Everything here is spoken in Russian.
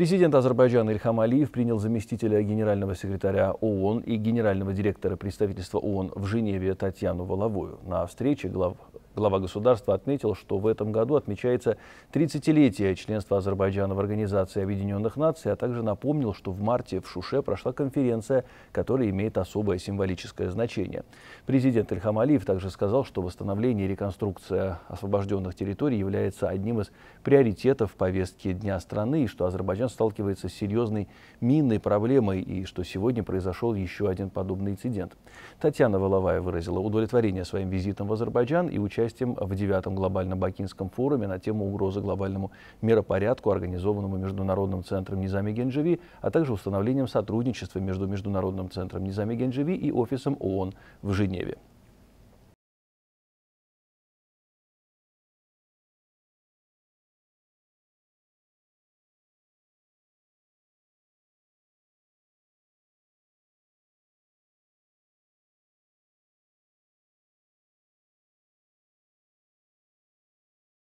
Президент Азербайджана Ильхам Алиев принял заместителя генерального секретаря ООН и генерального директора представительства ООН в Женеве Татьяну Воловую. На встрече глав Глава государства отметил, что в этом году отмечается 30-летие членства Азербайджана в Организации Объединенных Наций, а также напомнил, что в марте в Шуше прошла конференция, которая имеет особое символическое значение. Президент Ильхам Алиев также сказал, что восстановление и реконструкция освобожденных территорий является одним из приоритетов повестки Дня страны, и что Азербайджан сталкивается с серьезной минной проблемой, и что сегодня произошел еще один подобный инцидент. Татьяна Воловая выразила удовлетворение своим визитом в Азербайджан и участие участием в девятом глобально-бакинском форуме на тему угрозы глобальному миропорядку, организованному Международным центром Низами Генджеви, а также установлением сотрудничества между Международным центром Низами Генджеви и офисом ООН в Женеве.